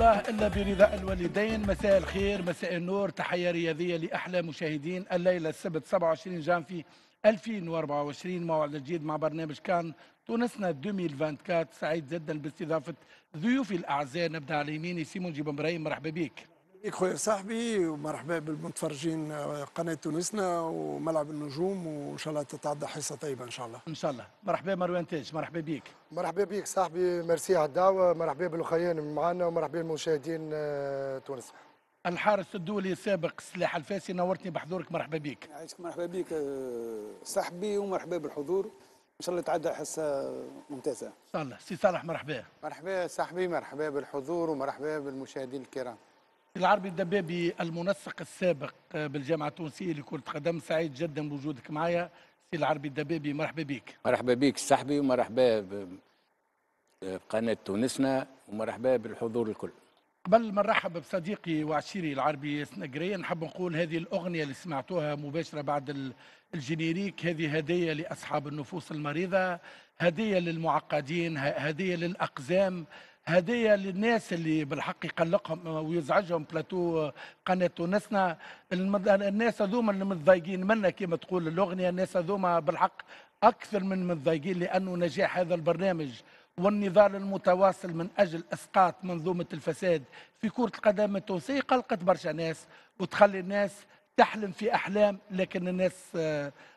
الله الا برضاء الوالدين مساء الخير مساء النور تحيه رياضيه لاحلى مشاهدين الليله السبت 27 جانفي 2024 موعد جديد مع برنامج كان تونسنا 2024 سعيد جدا باستضافه ضيوفي الاعزاء نبدا على يميني سيمون جيب مرحبا بك بيك خويا صاحبي ومرحبا بالمتفرجين آه، قناة تونسنا وملعب النجوم وإن شاء الله تتعدى حصة طيبة إن شاء الله إن شاء الله مرحبا مروان تاج مرحبا بيك مرحبا بيك صاحبي ميرسي على الدعوة مرحبا بالخيان معنا ومرحبا بالمشاهدين آه، تونس الحارس الدولي السابق سلاح الفاسي نورتني بحضورك مرحبا بك عايشك مرحبا بك آه، صاحبي ومرحبا بالحضور ان شاء الله تعدى حصه ممتازه ان شاء الله سي صالح مرحبا مرحبا صاحبي مرحبا بالحضور ومرحبا بالمشاهدين الكرام العربي الدبابي المنسق السابق بالجامعة التونسية لكرة قدم سعيد جدا بوجودك معايا سي العربي الدبابي مرحبا بك مرحبا بك صاحبي ومرحبا بقناة تونسنا ومرحبا بالحضور الكل قبل ما نرحب بصديقي وعشيري العربي سنقري نحب نقول هذه الأغنية اللي سمعتوها مباشرة بعد الجينيريك هذه هدية لأصحاب النفوس المريضة هدية للمعقدين هدية للأقزام هدية للناس اللي بالحق يقلقهم ويزعجهم بلاتو قناة تونسنا الناس هذوما اللي متضايقين منا كما تقول الأغنية الناس هذوما بالحق أكثر من متضايقين لأنه نجاح هذا البرنامج والنضال المتواصل من أجل إسقاط منظومة الفساد في كرة القدم التونسية قلقت برشا ناس وتخلي الناس تحلم في أحلام لكن الناس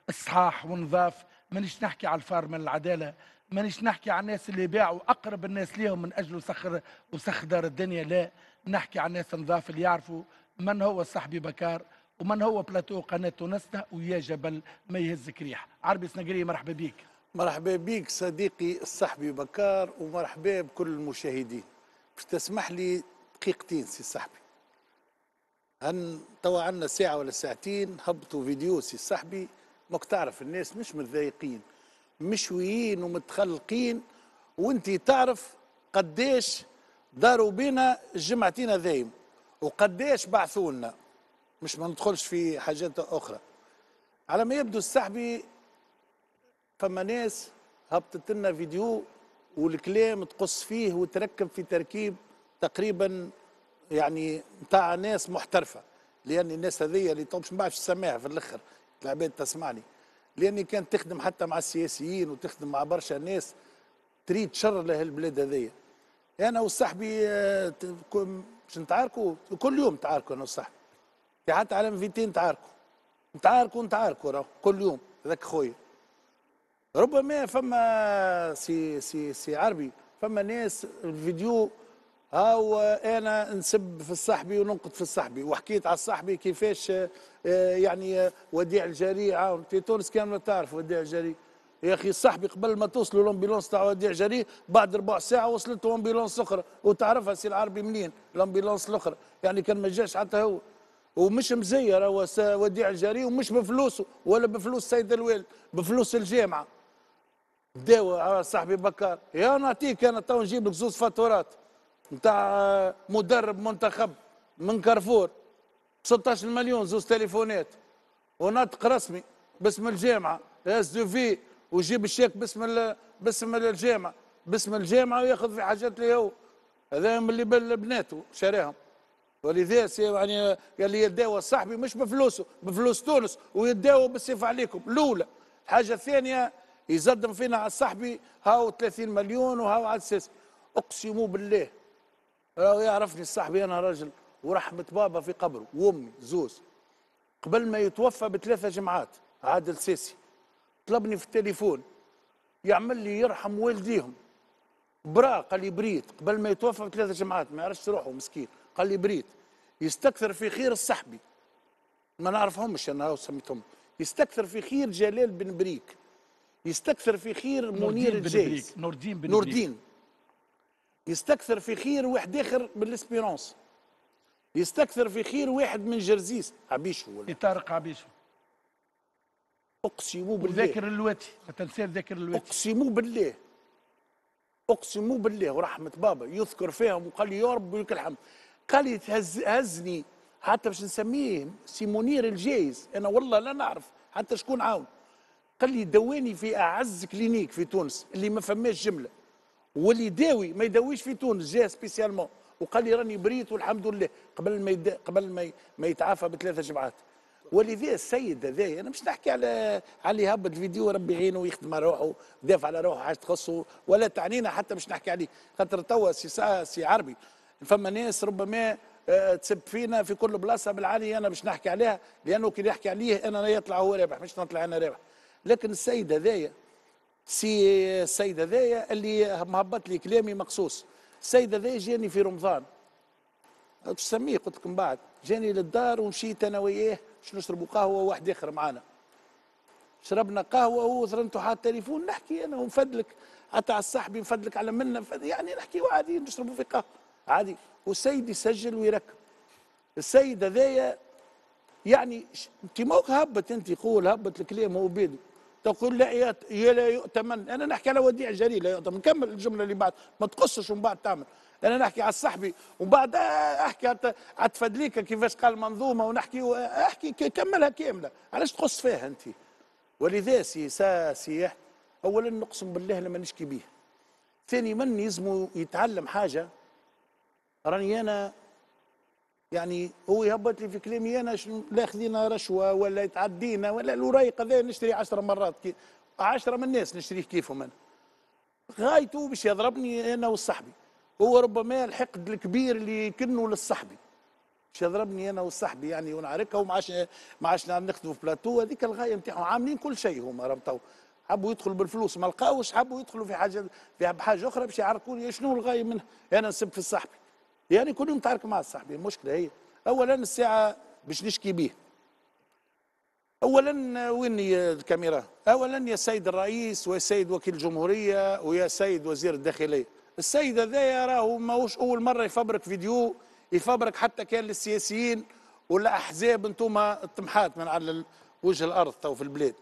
الصحاح آه، ونظاف مانيش نحكي على الفار من العدالة مانيش نحكي على الناس اللي باعوا اقرب الناس ليهم من اجل سخر وسخدر الدنيا لا نحكي على الناس نظاف اللي يعرفوا من هو صاحبي بكار ومن هو بلاتو قناه تونسنا ويا جبل ما يهزك ريح عربي سنقري مرحبا بيك مرحبا بيك صديقي الصحبي بكار ومرحبا بكل المشاهدين باش تسمح لي دقيقتين سي صاحبي هن توا عندنا ساعه ولا ساعتين هبطوا فيديو سي صاحبي ماك تعرف الناس مش متضايقين مشويين ومتخلقين وانت تعرف قديش داروا بينا الجمعتين ذايم وقديش بعثوا لنا مش ما ندخلش في حاجات اخرى على ما يبدو السحبي فما ناس هبطت لنا فيديو والكلام تقص فيه وتركب في تركيب تقريبا يعني نتاع ناس محترفه لان الناس هذيا اللي تو مش ما بعرفش في الاخر العباد تسمعني لاني كانت تخدم حتى مع السياسيين وتخدم مع برشا ناس تريد شر له البلاد هذيا أنا وصاحبي باش آه، نتعاركوا كل يوم نتعاركوا أنا وصاحبي حتى على مفيتين تعاركوا نتعاركوا نتعاركوا كل يوم هذاك خويا ربما فما سي سي سي عربي فما ناس الفيديو هاو انا نسب في الصحبي وننقد في الصحبي وحكيت على الصحبي كيفاش آه، يعني آه، وديع الجري في تونس كامله تعرف وديع الجري يا اخي صاحبي قبل ما توصلوا الامبيلونس تاع وديع جري بعد ربع ساعه وصلت امبيلونس اخرى وتعرفها سي العربي منين الامبيلونس الاخرى يعني كان ما جاش حتى هو ومش مزير هو وديع الجري ومش بفلوسه ولا بفلوس سيد الوالد بفلوس الجامعه داوى صاحبي بكار يا نعطيك انا تو نجيب لك زوز فاتورات نتاع مدرب منتخب من كارفور 16 مليون زوز تليفونات وناطق رسمي باسم الجامعه اس دو في ويجيب الشيك باسم باسم الجامعه باسم الجامعه وياخذ في حاجات اللي هو هذا اللي بناته شراهم ولذا يعني قال لي يداوى صاحبي مش بفلوسه بفلوس تونس ويداوى بالسيف عليكم الاولى الحاجه الثانيه يزدم فينا على صاحبي هاو 30 مليون وهاو على اساس اقسم بالله يعرفني الصاحبي انا راجل ورحمه بابا في قبره وامي زوز قبل ما يتوفى بثلاثه جمعات عادل سيسي طلبني في التليفون يعمل لي يرحم والديهم برا قال لي بريت قبل ما يتوفى بثلاثه جمعات ما يعرفش روحه مسكين قال لي بريت يستكثر في خير الصحبي ما نعرفهمش انا سميتهم يستكثر في خير جلال بن بريك يستكثر في خير منير الجيش نور الدين بن بريك نور الدين يستكثر في خير واحد اخر من الاسبيرونس يستكثر في خير واحد من جرزيس عبيشو ولا طارق عبيشو اقسم بالله ذاكر الواتي ما تنسى ذاكر الواتي اقسم بالله اقسم بالله ورحمه بابا يذكر فيهم وقال لي يا رب ولك الحمد قال لي هز هزني حتى باش نسميه سيمونير الجايز انا والله لا نعرف حتى شكون عاون قال لي دواني في اعز كلينيك في تونس اللي ما فماش جمله واللي داوي ما يداويش في تونس جاء سبيسيالمون وقال لي راني بريت والحمد لله قبل ما يد... قبل ما ي... ما يتعافى بثلاثه جمعات ولذا السيد هذايا انا مش نحكي على على هبط الفيديو ربي يعينه ويخدم على روحه دافع على روحه حاجه تخصه ولا تعنينا حتى مش نحكي عليه خاطر توا سي سي عربي فما ناس ربما آه، تسب فينا في كل بلاصه بالعالي انا باش نحكي عليها لانه كي نحكي عليه انا يطلع هو رابح مش نطلع انا رابح لكن السيد هذايا سي السيد هذايا اللي مهبط لي كلامي مقصوص السيد هذايا جاني في رمضان سميه قلت لك من بعد جاني للدار ومشيت انا وياه باش نشربوا قهوه واحد اخر معانا شربنا قهوه هو ظننته حاط تليفون نحكي انا ونفدلك حتى على صاحبي نفدلك على منا يعني نحكي عادي نشربوا في قهوه عادي والسيد يسجل ويركب السيد هذايا يعني انت موك هبت انت قول هبت الكلام هو بيدي تقول لا لا يؤتمن انا نحكي على وديع جري لا يؤتمن كمل الجمله اللي بعد ما تقصش ومن بعد تعمل انا نحكي على الصحبي ومن بعد احكي على تفدليكا كيفاش قال منظومه ونحكي احكي كملها كامله علاش تقص فيها انت ولذا سي سياح اولا نقسم بالله لما نشكي به ثاني من يزمو يتعلم حاجه راني انا يعني هو يهبط لي في كلامي انا لا خذينا رشوه ولا يتعدينا ولا الورايق هذا نشتري 10 مرات كي 10 من الناس نشتريه كيفهم انا غايته باش يضربني انا والصحبي هو ربما الحقد الكبير اللي كنه للصحبي باش يضربني انا والصحبي يعني ونعركها وما عادش ما عادش نخدموا في بلاتو هذيك الغايه نتاعهم عاملين كل شيء هما راهم تو حبوا يدخلوا بالفلوس ما لقاوش حبوا يدخلوا في حاجه في حاجه اخرى باش يعرفوا لي شنو الغايه منها انا نسب في الصحبي يعني كل يوم تعارك مع صاحبي المشكله هي اولا الساعه باش نشكي به اولا وين الكاميرا اولا يا سيد الرئيس ويا سيد وكيل الجمهوريه ويا سيد وزير الداخليه السيد هذايا راهو ماهوش اول مره يفبرك فيديو يفبرك حتى كان للسياسيين ولا احزاب انتم من على وجه الارض تو في البلاد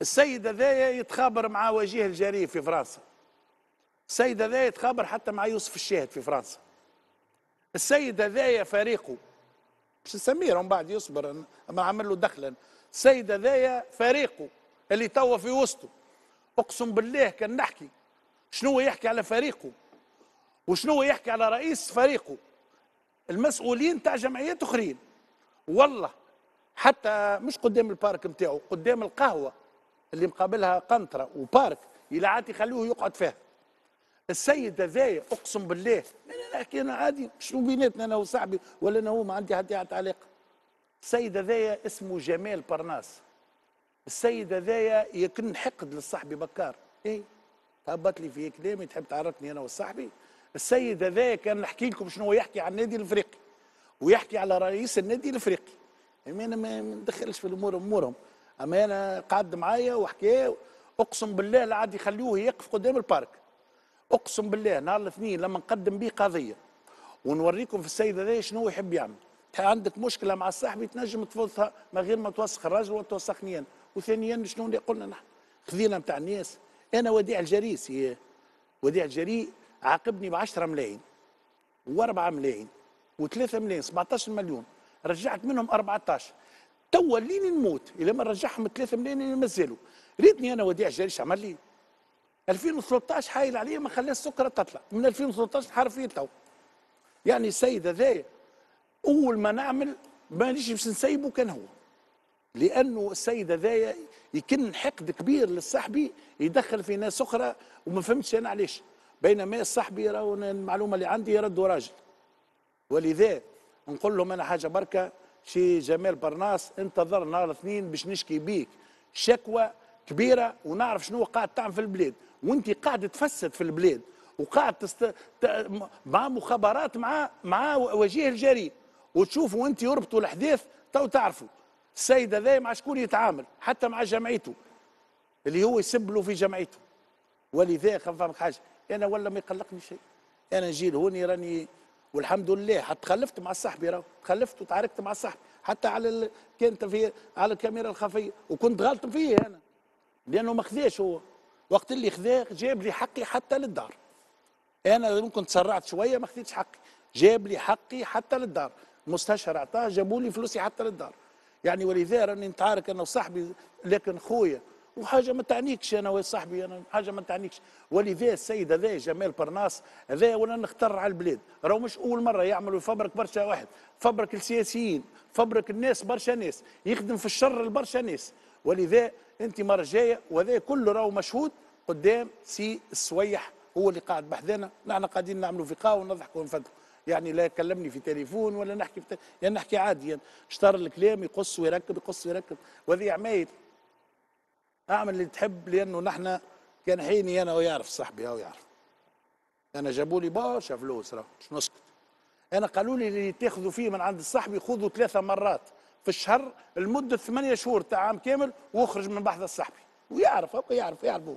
السيد هذايا يتخابر مع وجيه الجري في فرنسا السيد هذايا يتخابر حتى مع يوسف الشاهد في فرنسا السيد هذايا فريقه مش نسميه من بعد يصبر ما عمل له دخلا السيد هذايا فريقه اللي توا في وسطه اقسم بالله كان نحكي شنو يحكي على فريقه وشنو يحكي على رئيس فريقه المسؤولين تاع جمعيات اخرين والله حتى مش قدام البارك نتاعو قدام القهوه اللي مقابلها قنطره وبارك الى عاد يخلوه يقعد فيها السيد هذايا اقسم بالله انا نحكي انا عادي شنو بيناتنا انا وصاحبي ولا انا هو ما عندي حتى علاقه السيد هذايا اسمه جمال برناس السيد هذايا يكن حقد للصاحبي بكار اي هبط لي في كلامي تحب تعرفني انا وصاحبي السيد هذايا كان نحكي لكم شنو يحكي عن النادي الافريقي ويحكي على رئيس النادي الافريقي يعني انا ما ندخلش في الامور امورهم اما انا قعد معايا وحكي اقسم بالله عاد يخلوه يقف قدام البارك اقسم بالله نهار الاثنين لما نقدم به قضيه ونوريكم في السيد هذا شنو يحب يعمل عندك مشكله مع صاحبي تنجم تفوزها من غير ما توسخ الراجل ولا انا وثانيا شنو اللي قلنا نحن خذينا نتاع الناس انا وديع الجريسي وديع الجري عاقبني ب 10 ملايين و4 ملايين و3 ملايين 17 مليون رجعت منهم 14 توا لين نموت الى ما نرجعهم 3 ملايين اللي مازالوا ريتني انا وديع الجريش عمل لي 2013 حايل عليه ما خلاش السكره تطلع من 2013 نحارب فيه تو يعني السيد هذايا اول ما نعمل مانيش باش نسيبه كان هو لانه السيد هذايا يكن حقد كبير للصحبي يدخل في ناس اخرى وما فهمتش انا علاش بينما الصحبي راهو المعلومه اللي عندي يرد راجل ولذا نقول لهم انا حاجه بركه شي جمال برناس انتظر نهار اثنين باش نشكي بيك شكوى كبيره ونعرف شنو قاعد تعمل في البلاد وانت قاعد تفسد في البلاد وقاعد تست... مع مخابرات مع مع وجيه الجري وتشوفوا انت يربطوا الاحداث تو تعرفوا السيد هذا مع شكون يتعامل حتى مع جمعيته اللي هو يسب له في جمعيته ولذا فهمك حاجه انا ولا ما يقلقني شيء انا نجي لهوني راني والحمد لله حتى تخلفت مع صاحبي راهو تخلفت وتعاركت مع صاحبي حتى على ال... كانت في على الكاميرا الخفيه وكنت غلط فيه انا لانه ما خذاش هو وقت اللي خذاه جاب لي حقي حتى للدار انا ممكن تسرعت شويه ما خذيتش حقي جاب لي حقي حتى للدار مستشار اعطاه جابوا لي فلوسي حتى للدار يعني ولذا راني نتعارك انا وصاحبي لكن خويا وحاجه ما تعنيكش انا وصاحبي انا حاجه ما تعنيكش ولذا السيد هذا جمال برناس هذا ولا نختار على البلاد راهو مش اول مره يعملوا يفبرك برشا واحد فبرك السياسيين فبرك الناس برشا ناس يخدم في الشر لبرشا ناس ولذا انت مره جايه وذا كله راهو مشهود قدام سي السويح هو اللي قاعد بحذانا نحن قاعدين نعملوا في قهوه ونضحكوا يعني لا يكلمني في تليفون ولا نحكي بتا... يعني نحكي عادي يعني اشتر الكلام يقص ويركب يقص ويركب وذي عمايل اعمل اللي تحب لانه نحن كان حيني انا ويعرف صاحبي هو يعرف انا جابوا لي برشا فلوس راه مش نسكت انا قالوا لي اللي تاخذوا فيه من عند صاحبي خذوا ثلاثه مرات في الشهر لمده ثمانية شهور تاع عام كامل ويخرج من بحث الصحفي ويعرف هكا يعرف يعرفوا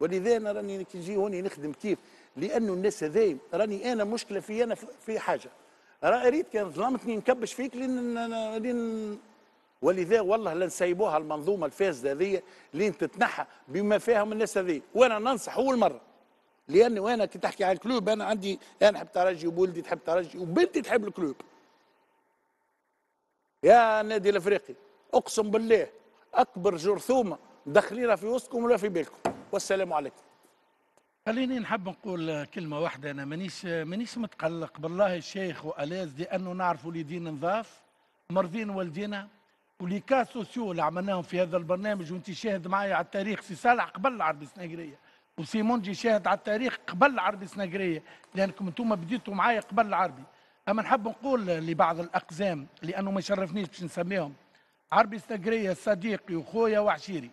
ولذا انا راني كي نجي هوني نخدم كيف لانه الناس هذايا راني انا مشكله في انا في حاجه ريت كان ظلمتني نكبش فيك لين لين ولذا والله لا نسيبوها المنظومه الفاسده هذه لين تتنحى بما فيها من الناس هذه وانا ننصح اول مره لانه انا كي تحكي على الكلوب انا عندي انا نحب ترجي وولدي تحب ترجي وبنتي تحب الكلوب يا النادي الافريقي اقسم بالله اكبر جرثومه داخلينها في وسطكم ولا في بالكم والسلام عليكم خليني نحب نقول كلمة واحدة أنا مانيش مانيش متقلق بالله الشيخ وألاز لأنه نعرفوا اللي دين نظاف مرضين والدينا ولي كا سوسيو اللي عملناهم في هذا البرنامج وأنت شاهد معايا على التاريخ سي صالح قبل العربي السناقرية وسيمونجي شاهد على التاريخ قبل العربي السناقرية لأنكم أنتم بديتوا معايا قبل العربي اما نحب نقول لبعض الاقزام لانه ما يشرفنيش باش نسميهم عربي سنقريه صديقي وخويا وعشيري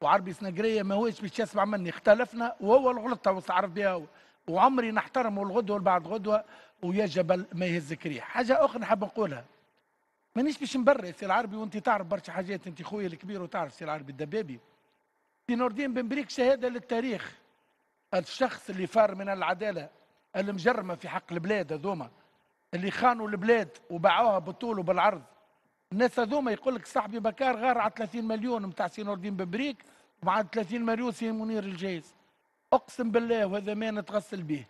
وعربي سنقريه ماهوش باش يسمع مني اختلفنا وهو الغلطه واستعرف بها هو. وعمري نحترمه الغدوه بعد غدوه ويا جبل ما يهزك ريح حاجه اخرى نحب نقولها مانيش باش نبرر سي العربي وانت تعرف برشا حاجات انت خويا الكبير وتعرف سي العربي الدبابي سي نور الدين بن بريك شهاده للتاريخ الشخص اللي فار من العداله المجرمه في حق البلاد هذوما اللي خانوا البلاد وباعوها بالطول وبالعرض الناس هذوما يقول لك صاحبي بكار غار على 30 مليون نتاع سي نور الدين ببريك ومع 30 مليون سي منير الجايز اقسم بالله وهذا ما نتغسل به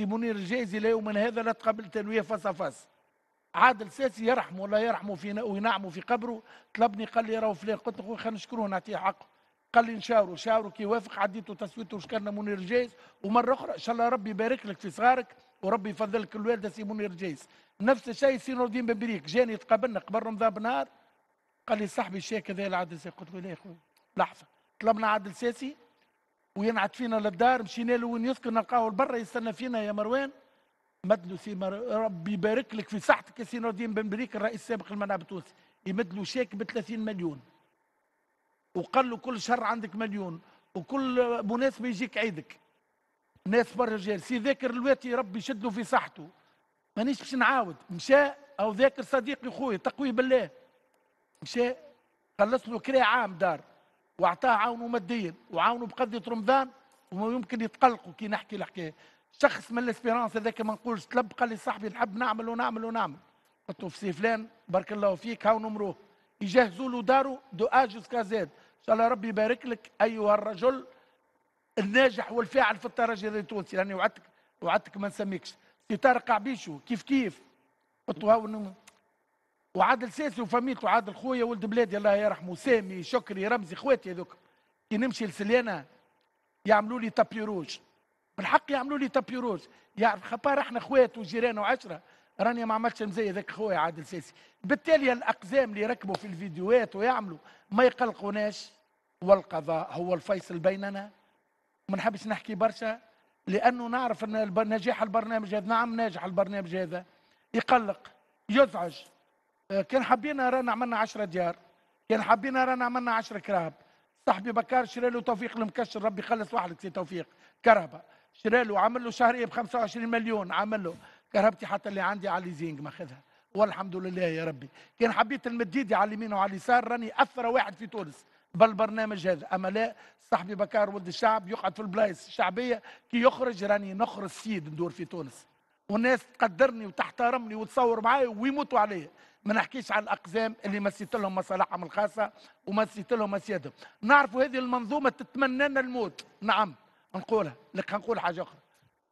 سي منير الجايز الى يومنا هذا لا تقابل تنويه فص فص عادل ساسي يرحمه الله يرحمه في وينعمه في قبره طلبني قال لي راهو فلان قلت له خلينا نشكروه نعطيه حقه قال لي نشاوروا شاوروا كي وافق عديتوا تصويتوا وشكرنا منير الجايز ومره اخرى ان شاء الله ربي يبارك لك في صغارك وربي يفضلك الوالده منير رجيس نفس الشيء سي نور الدين بن جاني تقابلنا قبل رمضان بنهار قال لي صاحبي الشيء كذا العدل ساسي قلت له لا يا خويا لحظه طلبنا عدل ساسي وينعت فينا للدار مشينا له وين يسكن نلقاه برا يستنى فينا يا مروان مد له سي مر... ربي يبارك لك في صحتك يا سي نور الدين بن بريك الرئيس السابق المناب التونسي يمد له شيك ب 30 مليون وقال له كل شهر عندك مليون وكل مناسبه يجيك عيدك ناس برا رجال سي ذاكر الواتي ربي يشد في صحته مانيش باش نعاود مشى او ذاكر صديقي خويا تقوي بالله مشى خلص له كرا عام دار واعطاه عاونه ماديا وعاونه بقضيه رمضان وما يمكن يتقلقوا كي نحكي الحكايه شخص من الاسبيرانس هذاك ما نقولش طلب قال لي صاحبي نحب نعمل ونعمل ونعمل قلت له سي فلان بارك الله فيك هاو نمروه يجهزوا له داره دو اجوز كازاد ان شاء الله ربي يبارك لك ايها الرجل الناجح والفاعل في الترجي التونسي لاني وعدتك وعدتك ما نسميكش سي طارق عبيشو كيف كيف وعادل ساسي وفاميلته عادل خويا ولد بلادي الله يرحمه سامي شكري رمزي خواتي هذوك كي نمشي لسليانه يعملوا لي تابي روج بالحق يعملوا لي تابي روج يعرف خبار احنا خوات وجيران وعشره راني ما عملتش مزي ذاك خويا عادل ساسي بالتالي الاقزام اللي يركبوا في الفيديوهات ويعملوا ما يقلقوناش والقضاء هو الفيصل بيننا وما نحبش نحكي برشا لانه نعرف ان نجاح البرنامج هذا نعم ناجح البرنامج هذا يقلق يزعج آه، كان حبينا رانا عملنا 10 ديار كان حبينا رانا عملنا 10 كراب صاحبي بكار شرى له توفيق المكشر ربي يخلص وحدك سي توفيق كرهبه شرى له عمل له شهريه ب 25 مليون عمل له كرهبتي حتى اللي عندي على زينج ماخذها والحمد لله يا ربي كان حبيت المديدي على اليمين وعلى اليسار راني اثر واحد في تونس بالبرنامج هذا اما لا صاحبي بكار ولد الشعب يقعد في البلايص الشعبيه كي يخرج راني نخرج سيد ندور في تونس والناس تقدرني وتحترمني وتصور معايا ويموتوا عليا ما نحكيش على الاقزام اللي مسيت لهم مصالحهم الخاصه ومسيت لهم مسيادهم نعرفوا هذه المنظومه تتمنى لنا الموت نعم نقولها لك نقول حاجه اخرى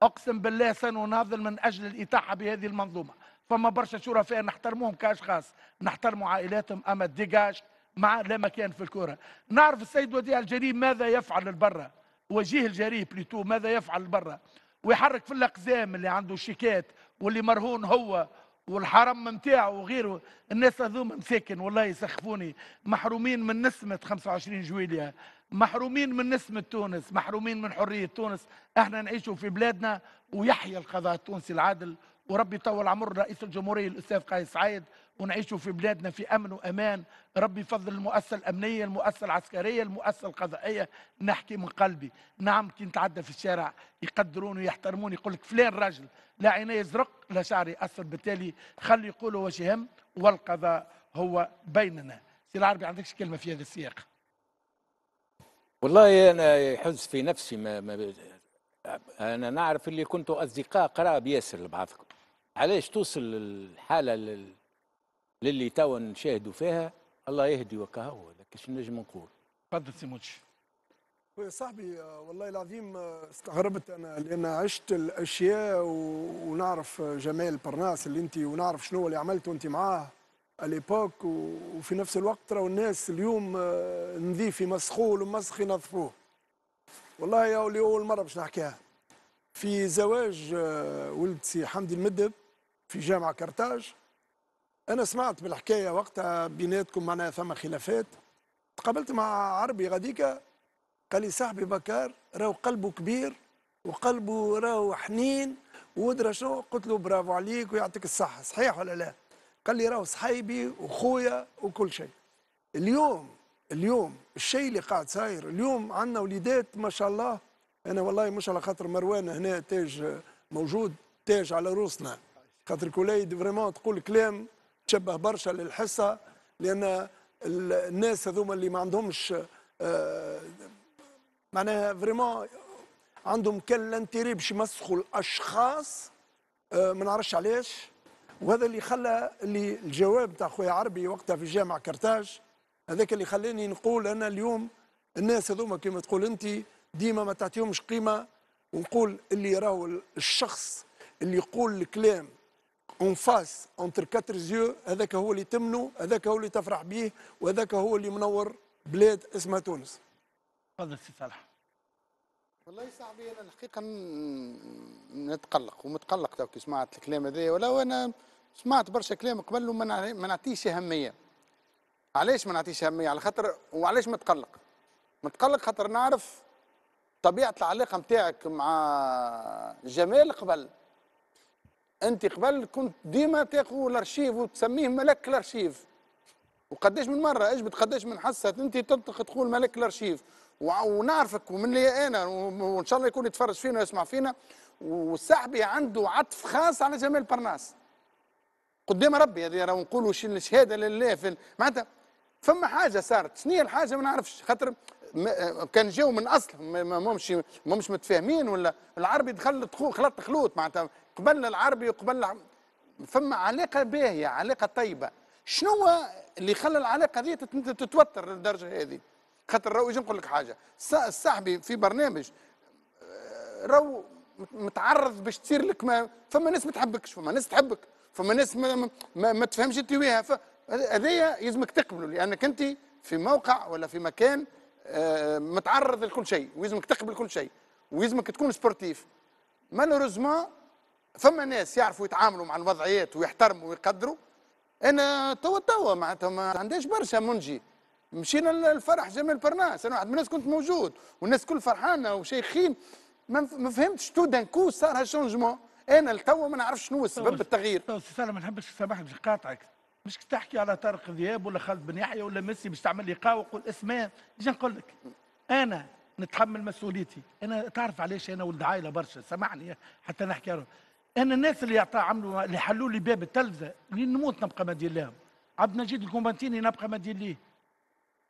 اقسم بالله سنناضل من اجل الاتاحه بهذه المنظومه فما برشا شرفاء نحترموهم كاشخاص نحترموا عائلاتهم اما ديجاج مع لا مكان في الكرة نعرف السيد وديع الجري ماذا يفعل البرة وجيه الجري بليتو ماذا يفعل البرة ويحرك في الأقزام اللي عنده شيكات واللي مرهون هو والحرم نتاعه وغيره الناس هذوما مساكن والله يسخفوني محرومين من نسمة 25 جويليا محرومين من نسمة تونس محرومين من حرية تونس احنا نعيشوا في بلادنا ويحيى القضاء التونسي العادل وربي يطول عمر رئيس الجمهورية الأستاذ قايس سعيد ونعيشوا في بلادنا في امن وامان ربي يفضل المؤسسه الامنيه المؤسسه العسكريه المؤسسه القضائيه نحكي من قلبي نعم كي نتعدى في الشارع يقدروني ويحترموني يقول لك فلان راجل لا عينيه يزرق لا شعري اصفر بالتالي خلي يقولوا واش يهم والقضاء هو بيننا سي العربي عندكش كلمه في هذا السياق والله انا يحز في نفسي ما, ما انا نعرف اللي كنتوا اصدقاء قراب ياسر لبعضكم علاش توصل الحاله للي توا نشاهدوا فيها الله يهدي وكهو هذاك شنو نجم نقول تفضل سي موتش خويا صاحبي والله العظيم آه، استغربت انا لان عشت الاشياء ونعرف آه، جمال برناس اللي انت ونعرف شنو اللي عملته انت معاه اليبوك وفي نفس الوقت راهو الناس اليوم آه، نظيف يمسخوه والمسخ ينظفوه والله يا ولي اول مره باش نحكيها في زواج ولد سي حمدي المدب في جامعه كرتاج انا سمعت بالحكايه وقتها بيناتكم معناها ثم خلافات تقابلت مع عربي غاديكا قال لي صاحبي بكار راهو قلبه كبير وقلبه راهو حنين ودرا شنو قلت له برافو عليك ويعطيك الصحه صحيح ولا لا قال لي راهو صحيبي وخويا وكل شيء اليوم اليوم الشيء اللي قاعد صاير اليوم عندنا وليدات ما شاء الله انا والله مش على خاطر مروان هنا تاج موجود تاج على روسنا خاطر كوليد فريمون تقول كلام تشبه برشا للحصه لان الناس هذوما اللي ما عندهمش آه، معناها فريمون عندهم كل الانتيري باش يمسخوا الاشخاص آه، ما نعرفش علاش وهذا اللي خلى اللي الجواب تاع خويا عربي وقتها في جامع كرتاج هذاك اللي خلاني نقول انا اليوم الناس هذوما كما تقول انت ديما ما تعطيهمش قيمه ونقول اللي راهو الشخص اللي يقول الكلام اون فاس اونتر كاتر زيو هذاك هو اللي تمنو هذاك هو اللي تفرح به وهذاك هو اللي منور بلاد اسمها تونس تفضل سي صالح والله صعب صاحبي انا الحقيقه نتقلق ومتقلق تو كي سمعت الكلام هذايا ولو انا سمعت برشا كلام قبل وما نعطيش اهميه علاش ما نعطيش اهميه على خاطر وعلاش متقلق متقلق خاطر نعرف طبيعه العلاقه نتاعك مع جمال قبل انت قبل كنت ديما تاخذ الارشيف وتسميه ملك الارشيف وقداش من مره اجبت قداش من حصه انت تنطق تقول ملك الارشيف ونعرفك ومن لي انا وان شاء الله يكون يتفرج فينا ويسمع فينا وصاحبي عنده عطف خاص على جمال برناس قدام ربي هذه راه نقولوا الشهاده لله في معناتها فما حاجه صارت شنو هي الحاجه ما نعرفش خاطر كان جاو من اصل ما همش ما همش متفاهمين ولا العربي دخل خلط خلوط معناتها قبل العربي وقبل فما علاقه باهيه علاقه طيبه شنو اللي خلى العلاقه هذه تتوتر للدرجه هذه خاطر رو نقول لك حاجه الصاحبي في برنامج آه، رو متعرض باش تصير لك ما فما ناس ما تحبكش فما ناس تحبك فما ناس ما, ما, ما تفهمش وياها هذايا يلزمك تقبله لانك انت في موقع ولا في مكان آه، متعرض لكل شيء ويلزمك تقبل كل شيء ويلزمك تكون سبورتيف مالوريزمون فما ناس يعرفوا يتعاملوا مع الوضعيات ويحترموا ويقدروا انا توا توا معناتها ما عندهاش برشا منجي مشينا للفرح جمال برناس انا واحد من الناس كنت موجود والناس كل فرحانه وشيخين ما فهمتش تو دانكو صار هالشونجمون انا لتوا ما نعرفش شنو سبب التغيير تو سالم ما نحبش نسامحك باش نقاطعك مش تحكي على طارق ذياب ولا خالد بن يحيى ولا ميسي باش تعمل لي وقول اسماء نجي نقول لك انا نتحمل مسؤوليتي انا تعرف علاش انا ولد عائله برشا سامحني حتى نحكي عنه انا الناس اللي يعطى عملوا اللي حلوا لي باب التلفزه اللي نموت نبقى ما ندير لهم عبد المجيد الكومبانتيني نبقى ما ندير ليه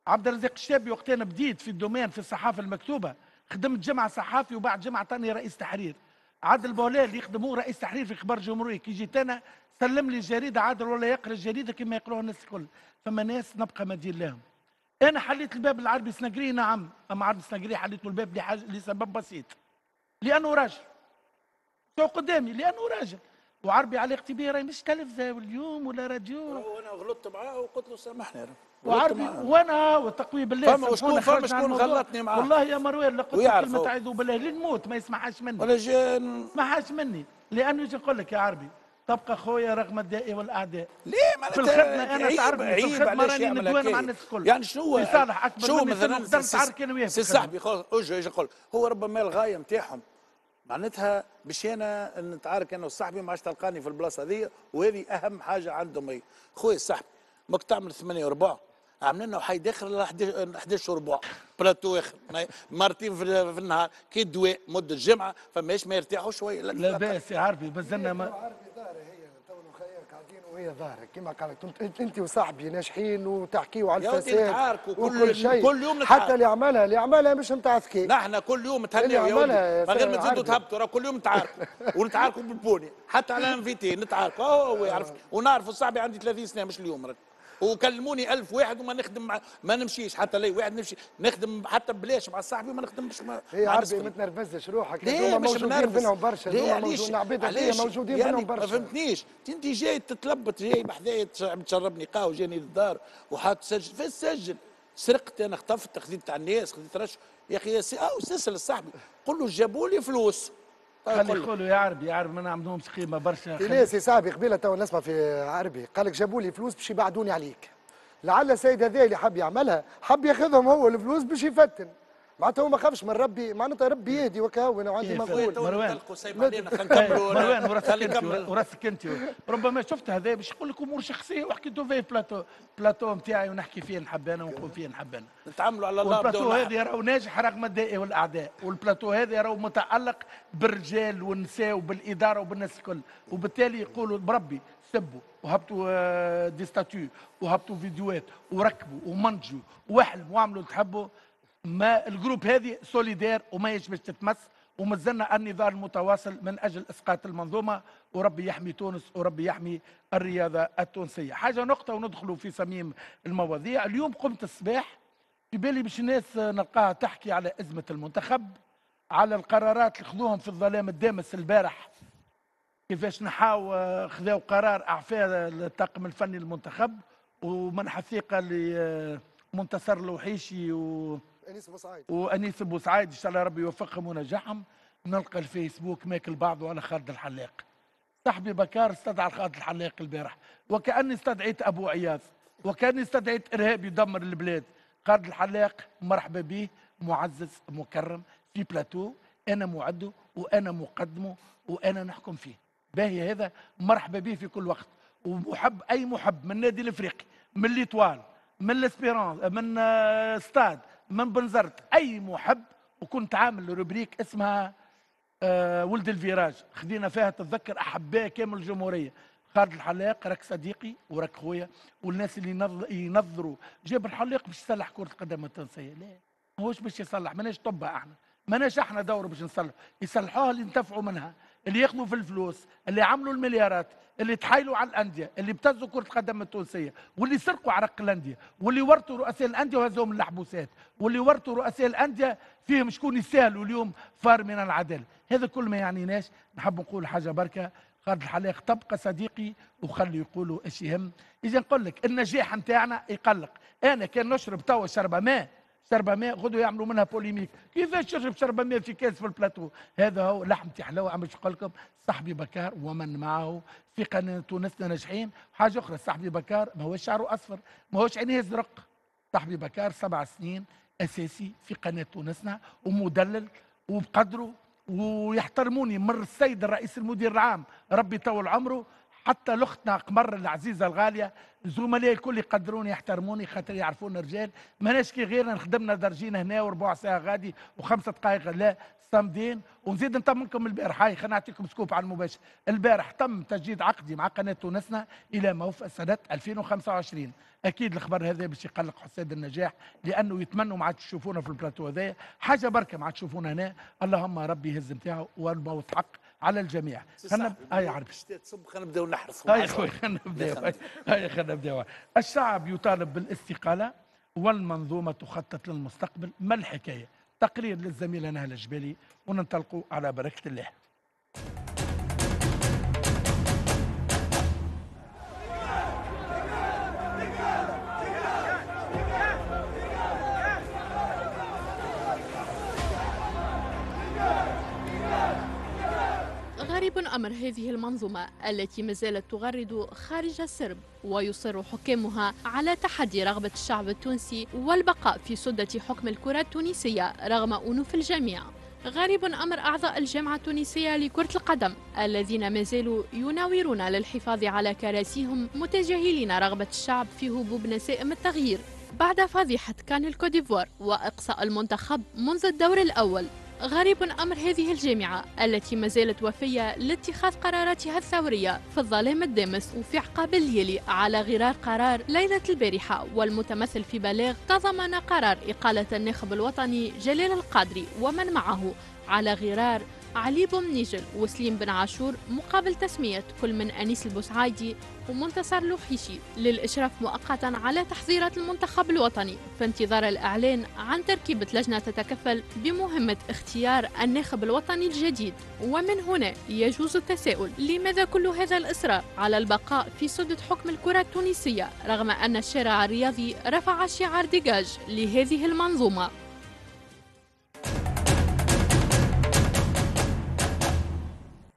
عبد الرزاق الشابي وقت انا بديت في الدومين في الصحافه المكتوبه خدمت جمعه صحافي وبعد جمعه عطاني رئيس تحرير عادل بولال يخدم هو رئيس تحرير في اخبار الجمهوريه كي جيت انا سلم لي الجريده عادل ولا يقرا الجريده كما يقراوها الناس الكل فما ناس نبقى ما ندير لهم انا حليت الباب العربي السنقري نعم اما عربي السنقري حليت له الباب لحاجه لسبب بسيط لانه راجل قدامي لانه راجل وعربي علاقتي به راهي مش تلفزه واليوم ولا راديو وانا غلطت معاه وقلت له سامحني وعربي وانا وتقوي بالله فما شكون فما شكون غلطني معاه والله يا مروان قلت كلمه تعيذ بالله للموت ما يسمعهاش مني ولا جان يسمعهاش مني لانه يجي نقول لك يا عربي تبقى خويا رغم الداء والاعداء ليه ما في الخدمه انا تعرف في الخدمه راني ندوان مع الناس الكل يعني شنو هو اكبر شو مثلا سي صاحبي اجي يقول هو ربما الغايه نتاعهم معناتها باش انا نتعارك انا وصاحبي ما عادش تلقاني في البلاصه هذه وهذه اهم حاجه عندهم هي خويا صاحبي ماك تعمل 8 وربع عملنا لنا وحيد اخر 11 وربع بلاتو اخر مرتين في النهار كي دواء مده الجمعه فماش ما يرتاحوا شويه لا, باس يا عربي بزلنا ما الجمعيه ظاهره كما قال انت انت وصاحبي ناجحين وتحكيوا على الفساد وكل شيء كل يوم نتعارك. حتى اللي عملها اللي عملها مش نتاع ذكي نحن كل يوم نتهنيوا يا ولدي من غير ما تزيدوا تهبطوا كل يوم نتعاركوا ونتعاركوا بالبوني حتى على انفيتي نتعاركوا آه. ونعرفوا صاحبي عندي 30 سنه مش اليوم رك. وكلموني ألف واحد وما نخدم مع ما نمشيش حتى لي واحد نمشي نخدم حتى ببلاش مع صاحبي وما نخدمش مع هي إيه عربي ما تنرفزش روحك هذوما موجودين بينهم برشا هذوما موجودين موجودين منهم يعني برشا ما فهمتنيش انت جاي تتلبط جاي بحذايا تشربني قهوه جاني للدار وحاط سجل في السجل سرقت انا خطفت خذيت على الناس خذيت رش يا اخي او سلسل صاحبي قول له جابوا لي فلوس خلي يقولوا يا عربي يا عربي ما نعملوهمش قيمه برشا لا سي صاحبي قبيله تو نسمع في عربي قال لك جابوا لي فلوس باش يبعدوني عليك لعل السيد هذا اللي حب يعملها حب ياخذهم هو الفلوس باش يفتن معناتها هو ما خافش من ربي معناتها ربي يهدي وكا انا عندي مقول مروان مروان وراثك انت ربما شفت هذا باش يقول لك امور شخصيه وحكيته في بلاتو بلاتو نتاعي ونحكي فيه نحب انا ونقول فيه نحب انا نتعاملوا على الله البلاتو هذا راهو ناجح رغم الدائي والاعداء والبلاتو هذا راهو متعلق بالرجال والنساء وبالاداره وبالناس الكل وبالتالي يقولوا بربي سبوا وهبطوا آه، دي ستاتيو وهبطوا فيديوهات وركبوا ومنجوا واحلموا واعملوا اللي تحبوا ما الجروب هذه سوليدير وما يجبش تتمس ومازلنا النضال المتواصل من اجل اسقاط المنظومه وربي يحمي تونس وربي يحمي الرياضه التونسيه حاجه نقطه وندخلوا في صميم المواضيع اليوم قمت الصباح في بالي باش الناس نلقاها تحكي على ازمه المنتخب على القرارات اللي خذوهم في الظلام الدامس البارح كيفاش نحاو آه، خذوا قرار اعفاء الطاقم الفني المنتخب ومنح الثقه لمنتصر آه، الوحيشي و وانيس بوسعيد وانيس بوسعيد ان شاء الله ربي يوفقهم وينجحهم نلقى الفيسبوك ماكل بعضه على خالد الحلاق صاحبي بكار استدعى خالد الحلاق البارح وكاني استدعيت ابو عياض وكاني استدعيت ارهاب يدمر البلاد خالد الحلاق مرحبا به معزز مكرم في بلاتو انا معده وانا مقدمه وانا نحكم فيه باهي هذا مرحبا به في كل وقت ومحب اي محب من النادي الافريقي من ليطوال من الاسبيرانس من آه، ستاد من بنزرت اي محب وكنت عامل روبريك اسمها أه ولد الفيراج خدينا فيها تتذكر احباء كامل الجمهوريه خالد الحلاق راك صديقي وراك خويا والناس اللي ينظروا جاب الحلاق باش يصلح كره القدم التونسيه لا ماهوش باش يصلح ماناش طبه احنا ماناش احنا دور باش نصلح يصلحوها اللي ينتفعوا منها اللي ياخذوا في الفلوس اللي عملوا المليارات اللي تحايلوا على الانديه اللي ابتزوا كره القدم التونسيه واللي سرقوا عرق الانديه واللي ورطوا رؤساء الانديه وهزوهم الحبوسات واللي ورطوا رؤساء الانديه فيهم شكون يستاهلوا اليوم فار من العدل هذا كل ما يعنيناش نحب نقول حاجه بركه خالد الحلاق تبقى صديقي وخلي يقولوا ايش يهم اذا نقول لك النجاح نتاعنا يقلق انا كان نشرب توا شربه ماء شربة ماء خذوا يعملوا منها بوليميك كيفاش تشرب ماء في كاس في البلاتو هذا هو لحمتي حلاوه عم نقول لكم صاحبي بكار ومن معه في قناه تونسنا ناجحين حاجه اخرى صاحبي بكار ما هو شعره اصفر ما هوش عينيه ازرق صاحبي بكار سبع سنين اساسي في قناه تونسنا ومدلل وبقدره ويحترموني مر السيد الرئيس المدير العام ربي يطول عمره حتى لأختنا قمر العزيزة الغالية زملائي الكل يقدروني يحترموني خاطر يعرفون رجال ماناش كي غيرنا نخدمنا درجينا هنا وربع ساعة غادي وخمسة دقائق لا صامدين ونزيد نطمنكم البارح هاي خلينا نعطيكم سكوب على المباشر البارح تم تجديد عقدي مع قناة تونسنا إلى موفق سنة 2025 أكيد الخبر هذا باش يقلق حساد النجاح لأنه يتمنوا ما عاد تشوفونا في البلاتو هذايا حاجة بركة ما عاد تشوفونا هنا اللهم ربي يهز نتاعو والموت حق على الجميع خلينا اي آه، تصب خلينا نبداو نحرص هاي خويا طيب، خلينا نبداو هاي طيب، خلينا نبداو الشعب يطالب بالاستقاله والمنظومه تخطط للمستقبل ما الحكايه تقرير للزميله نهله الجبالي وننطلقوا على بركه الله غريب أمر هذه المنظومة التي ما زالت تغرد خارج السرب ويصر حكامها على تحدي رغبة الشعب التونسي والبقاء في سدة حكم الكرة التونسية رغم أنوف الجميع غريب أمر أعضاء الجامعة التونسية لكرة القدم الذين ما زالوا يناورون للحفاظ على كراسيهم متجاهلين رغبة الشعب في هبوب نسائم التغيير بعد فضيحة كان الكوديفوار وإقصاء المنتخب منذ الدور الأول غريب أمر هذه الجامعة التي ما زالت وفية لاتخاذ قراراتها الثورية في الظلام الدامس وفي عقاب الليالي على غرار قرار ليلة البارحة والمتمثل في بلاغ تضمن قرار إقالة الناخب الوطني جلال القادري ومن معه على غرار علي بومنيجل وسليم بن عاشور مقابل تسمية كل من أنيس البوسعايدي ومنتصر لوحيشي للإشراف مؤقتا على تحضيرات المنتخب الوطني في انتظار الإعلان عن تركيبة لجنة تتكفل بمهمة اختيار الناخب الوطني الجديد ومن هنا يجوز التساؤل لماذا كل هذا الإصرار على البقاء في سدة حكم الكرة التونسية رغم أن الشارع الرياضي رفع شعار ديجاج لهذه المنظومة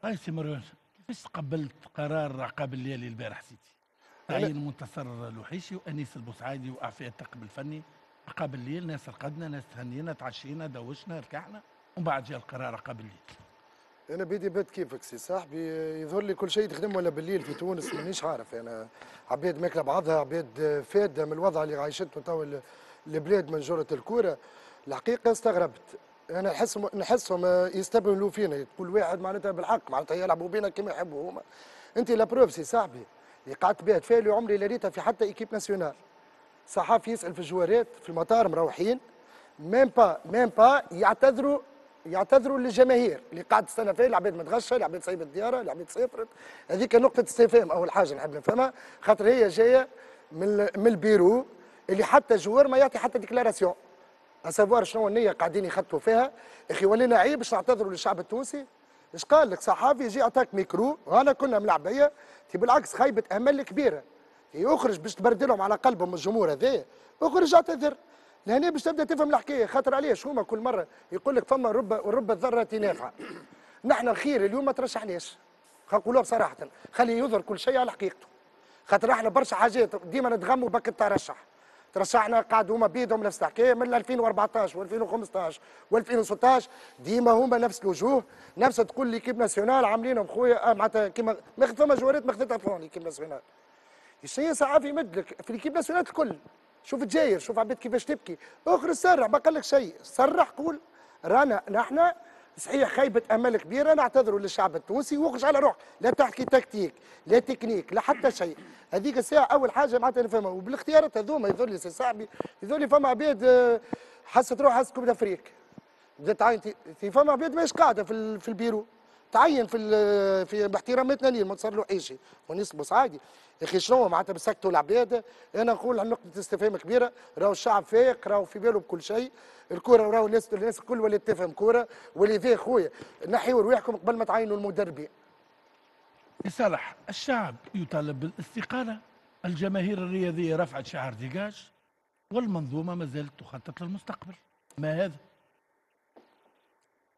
هاي سي مروان كيفاش تقبلت قرار عقاب الليالي البارح سيدي؟ تعيين منتصر الوحيشي وانيس البوسعادي واعفاء الثقب الفني عقاب الليل ناس رقدنا ناس تهنينا تعشينا دوشنا ركحنا ومن بعد جاء القرار عقاب الليل انا بيدي بد كيفك سي صاحبي يظهر لي كل شيء تخدم ولا بالليل في تونس مانيش عارف انا عباد ماكله بعضها عباد فاده من الوضع اللي عايشته تو البلاد من جره الكوره الحقيقه استغربت انا نحسهم نحسهم آه، يستبنوا فينا كل واحد معناتها بالحق معناتها يلعبوا بينا كما يحبوا هما انت لا بروف سي صاحبي اللي قعدت بها تفالي عمري لا ريتها في حتى ايكيب ناسيونال صحافي يسال في الجوارات في المطار مروحين ميم با ميم با يعتذروا يعتذروا للجماهير اللي قاعد تستنى فيه العباد متغشه العباد صايبه الدياره العباد سافرت هذيك نقطه استفهام اول حاجه نحب نفهمها خاطر هي جايه من من البيرو اللي حتى جوار ما يعطي حتى ديكلاراسيون اسافوار شنو النيه قاعدين يخطوا فيها اخي ولينا عيب باش نعتذروا للشعب التونسي اش قال لك صحافي يجي اتاك ميكرو وانا كنا ملعبيه تي بالعكس خايبة امل كبيره يخرج باش تبردلهم على قلبهم الجمهور هذايا اخرج اعتذر لهنا باش تبدا تفهم الحكايه خاطر علاش هما كل مره يقول لك فما رب رب الذره نافعه نحن الخير اليوم ما ترشحناش نقولوها بصراحه خلي يظهر كل شيء على حقيقته خاطر احنا برشا حاجات ديما نتغموا بك الترشح ترشحنا قعدوا هما بيدهم نفس الحكايه من 2014 و2015 و2016 ديما هما نفس الوجوه نفس تقول لي كيب ناسيونال عاملينهم خويا آه، معناتها كيما ما فما جوارات ما خذتها فلون كيب ناسيونال الشيء ساعه في مدلك في ليكيب ناسيونال الكل شوف الجاير شوف عباد كيفاش تبكي اخر سرح ما قال لك شيء سرح قول رانا نحن صحيح خيبه امل كبيره نعتذروا للشعب التونسي وقش على روح لا تحكي تكتيك لا تكنيك لا حتى شيء هذيك الساعه اول حاجه معناتها نفهمها وبالاختيارات هذوما يظل سي صاحبي يظل فما عباد آه، حست روحها حست كوب دافريك بدات عينتي فما عباد ماهيش قاعده في البيرو تعين في في باحتراماتنا ليه ما تصير له حاجه ونصبص عادي يا اخي شنو معناتها بسكتوا العباد انا نقول نقطه استفهام كبيره راهو الشعب فايق راهو في باله بكل شيء الكره راهو الناس الناس الكل ولات تفهم كوره واللي فيه خويا نحيوا رواحكم قبل ما تعينوا المدربين صالح الشعب يطالب بالاستقاله الجماهير الرياضيه رفعت شعار ديجاج والمنظومه ما زالت تخطط للمستقبل ما هذا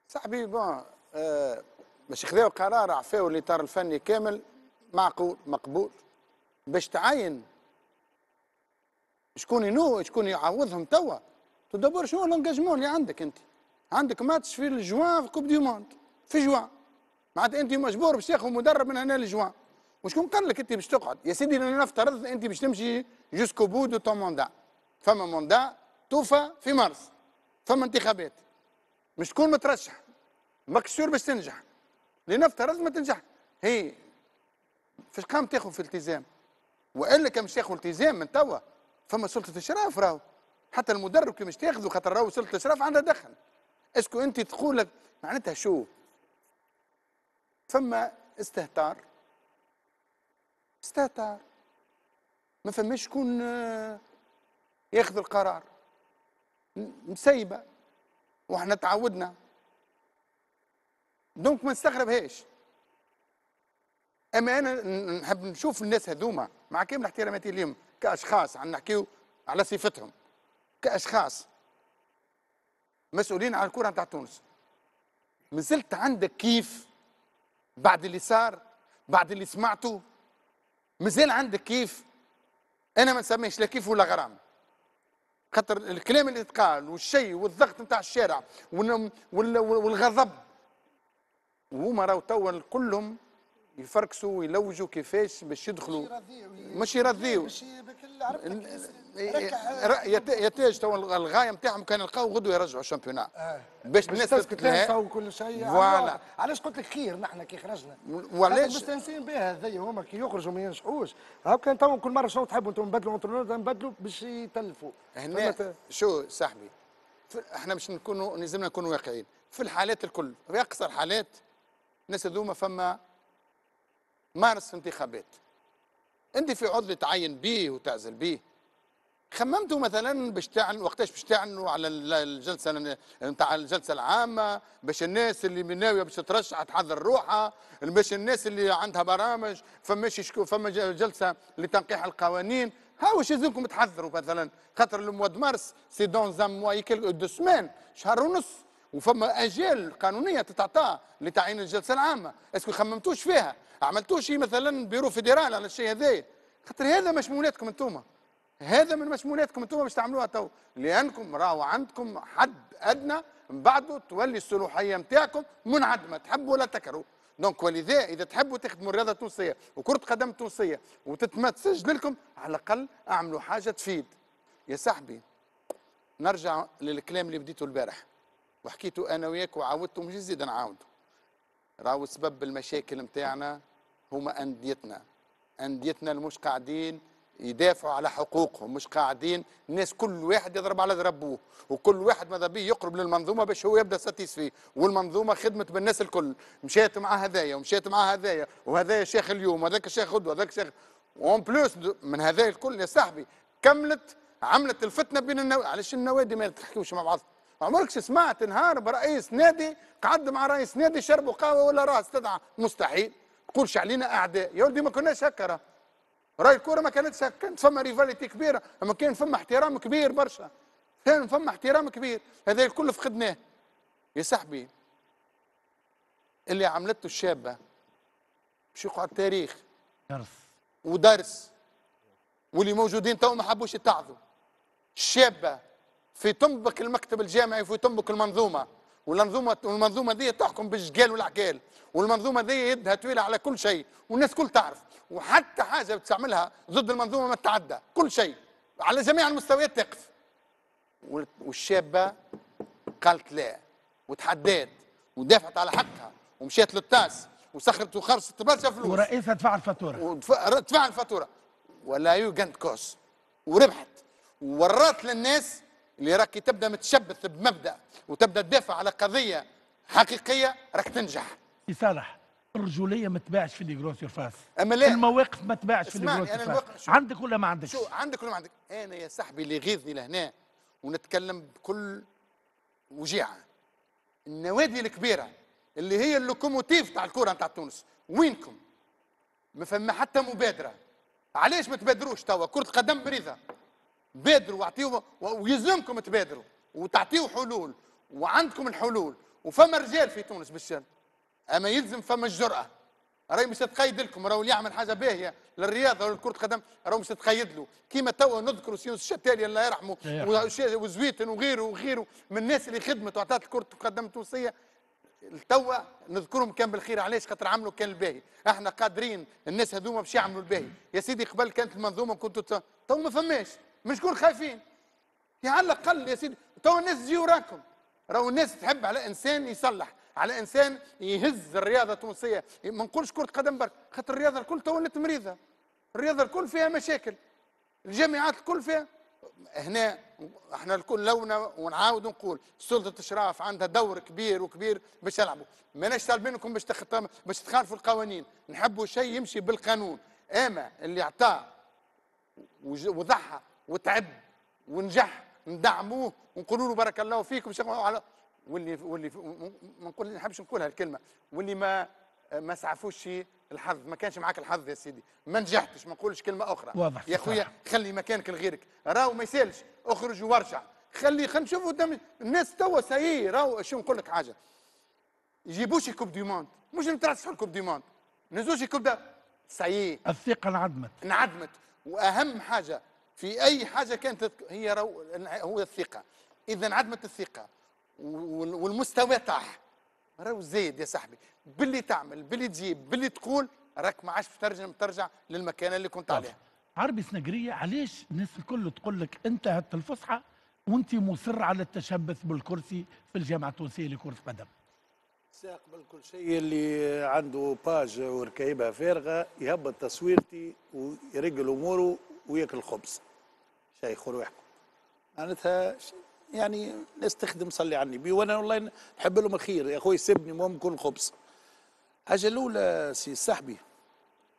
صاحبي بون آه باش خذاو قرار عفاو الاطار الفني كامل معقول مقبول باش تعين شكون ينو شكون يعوضهم توا تدبر شنو لونجاجمون اللي عندك انت عندك ماتش في الجوان في كوب دي موند في جوان معناتها انت مجبور باش تاخذ مدرب من هنا لجوان وشكون قال لك انت باش تقعد يا سيدي نفترض انت باش تمشي جوسكو بو دو تون موندا فما موندا توفى في مارس فما انتخابات مش تكون مترشح ماكش باش تنجح لنفترض ما تنجح هي فاش قام تاخذ في التزام والا كان مش تاخذ التزام من توا فما سلطه اشراف راهو حتى المدرب كي مش تاخذه خاطر راهو سلطه اشراف عندها دخل اسكو انت تقول لك معناتها شو فما استهتار استهتار ما فماش شكون آه، ياخذ القرار مسيبه واحنا تعودنا دونك ما نستغربهاش اما انا نحب نشوف الناس هذوما مع كامل احتراماتي ليهم كاشخاص عم نحكيو على صفتهم كاشخاص مسؤولين على الكره نتاع تونس مازلت عندك كيف بعد اللي صار بعد اللي سمعته مازال عندك كيف انا ما نسميش لا كيف ولا غرام خاطر الكلام اللي اتقال والشيء والضغط نتاع الشارع والغضب وهما راهو توا كلهم يفركسوا ويلوجوا كيفاش باش يدخلوا مش يرضيو يتاج توا الغايه نتاعهم كان لقاو غدوه يرجعوا الشامبيونات آه. باش الناس تسكت لها وكل شيء فوالا علاش قلت لك خير نحن كي خرجنا وعلاش مستانسين بها هذيا هما كي يخرجوا ما ينجحوش هاو كان توا كل مره شنو تحبوا انتم نبدلوا نبدلوا باش يتلفوا هنا شو صاحبي احنا باش نكونوا لازمنا نكونوا واقعيين في الحالات الكل في اقصى الحالات هذوما فما مارس انتخابات انت في عضو تعين بيه وتعزل بيه خممتوا مثلا باش تعن وقتاش باش تعلنوا على الجلسه نتاع الجلسه العامه باش الناس اللي ناويه باش ترشح تحضر روحها باش الناس اللي عندها برامج فماش شكو فما جلسه لتنقيح القوانين واش يلزمكم تحذروا مثلا خاطر المواد مارس سي دون زام موا دو سمان شهر ونص وفما اجال قانونيه تتعطى لتعيين الجلسه العامه اسكو خممتوش فيها عملتوش إيه مثلا بيرو فيدرال على الشيء هذايا خاطر هذا مشمولاتكم انتوما هذا من مشمولاتكم انتوما باش تعملوها تو لانكم راهو عندكم حد ادنى من بعده تولي السلوحيه نتاعكم منعدمه تحبوا ولا تكرهوا دونك ولذا اذا تحبوا تخدموا الرياضه التونسيه وكره قدم التونسيه وتتسجل لكم على الاقل اعملوا حاجه تفيد يا صاحبي نرجع للكلام اللي بديته البارح وحكيته انا وياك وعاودته مش نزيد نعاوده راهو سبب المشاكل نتاعنا هما انديتنا انديتنا اللي مش قاعدين يدافعوا على حقوقهم مش قاعدين الناس كل واحد يضرب على ذربوه وكل واحد ماذا بيه يقرب للمنظومه باش هو يبدا ساتيسفي والمنظومه خدمت بالناس الكل مشات مع هذايا ومشات مع هذايا وهذايا شيخ اليوم وهذاك الشيخ غدوه وهذاك الشيخ وان بلوس من هذايا الكل يا صاحبي كملت عملت الفتنه بين النوادي علاش النوادي ما تحكيوش مع بعض عمرك سمعت نهار برئيس نادي قعد مع رئيس نادي شربوا قهوه ولا راه استدعى مستحيل تقولش علينا اعداء يا ولدي ما كناش هكا راه راي الكره ما كانتش هكا كانت فما ريفاليتي كبيره اما كان فما احترام كبير برشا كان فما احترام كبير هذا الكل فقدناه يا صاحبي اللي عملته الشابه باش يقعد تاريخ درس ودرس واللي موجودين تو ما حبوش يتعظوا الشابه في تنبك المكتب الجامعي في تنبك المنظومه والمنظومه والمنظومه دي تحكم بالجقال والعقال والمنظومه دي يدها طويله على كل شيء والناس كل تعرف وحتى حاجه بتستعملها ضد المنظومه ما تتعدى كل شيء على جميع المستويات تقف والشابه قالت لا وتحدات ودافعت على حقها ومشيت للتاس وسخرت وخرصت برشا فلوس ورئيسها دفع الفاتوره ودفع الفاتوره ولا يو كوس وربحت وورات للناس اللي راكي تبدا متشبث بمبدا وتبدا تدافع على قضيه حقيقيه راك تنجح صالح الرجوليه ما تباعش في الجروس فاس. اما لا المواقف ما تباعش في الجروس فاس. عندك ولا ما عندك شو عندك ولا ما عندك انا يا صاحبي اللي غيظني لهنا ونتكلم بكل وجيعه النوادي الكبيره اللي هي اللوكوموتيف تاع الكره تاع تونس وينكم ما فما حتى مبادره علاش ما تبادروش توا كره قدم بريضه؟ بادروا واعطيوا ويلزمكم تبادروا وتعطيوا حلول وعندكم الحلول وفما رجال في تونس بالشان اما يلزم فما الجراه راهي مش تقيد لكم راهو اللي يعمل حاجه باهيه للرياضه ولكره قدم راهو مش تقيد له كيما توا نذكروا سيونس الشتالي الله يرحمه وزويتن وغيره وغيره من الناس اللي خدمت وعطات كره القدم التونسيه توا نذكرهم كان بالخير علاش خاطر عملوا كان الباهي احنا قادرين الناس هذوما باش يعملوا الباهي يا سيدي قبل كانت المنظومه كنتوا تو ما فماش مش كون خايفين يا على الاقل يا سيدي تو الناس تجي وراكم راهو الناس تحب على انسان يصلح على انسان يهز الرياضه التونسيه ما نقولش كره قدم برك خاطر الرياضه الكل تو ولات مريضه الرياضه الكل فيها مشاكل الجامعات الكل فيها هنا احنا الكل لونا ونعاود نقول سلطه الاشراف عندها دور كبير وكبير باش يلعبوا ماناش طالبينكم باش تخطم باش تخالفوا القوانين نحبوا شيء يمشي بالقانون اما اللي اعطاه وضحى وتعب ونجح ندعموه ونقولوا له بارك الله فيكم شيخ واللي واللي ما نقول ما نحبش نقولها الكلمه واللي ما ما سعفوش الحظ ما كانش معاك الحظ يا سيدي ما نجحتش ما نقولش كلمه اخرى واضح يا خويا خلي مكانك لغيرك راهو ما يسالش اخرج وارجع خلي خلينا نشوفوا قدام الناس توا سي راهو شو نقول لك حاجه يجيبوش كوب دي موند مش نترسحوا الكوب دي موند نزوش كوب دا سي الثقه انعدمت انعدمت واهم حاجه في اي حاجه كانت هي رو... هو الثقه اذا انعدمت الثقه والمستوى تاعها راهو زايد يا صاحبي باللي تعمل باللي تجيب باللي تقول راك ما عادش ترجم ترجع للمكانه اللي كنت عليها عربي سنقريه علاش الناس الكل تقول لك انتهت الفصحى وانت مصر على التشبث بالكرسي في الجامعه التونسيه لكره القدم ساق بالكل شيء اللي عنده باج وركايبها فارغه يهبط تصويرتي ويرجل اموره وياكل الخبز شاي ويحكم معناتها يعني ناس تخدم صلي على النبي وانا والله نحب لهم الخير يا اخوي سبني المهم كل خبز حاجه الاولى سي صاحبي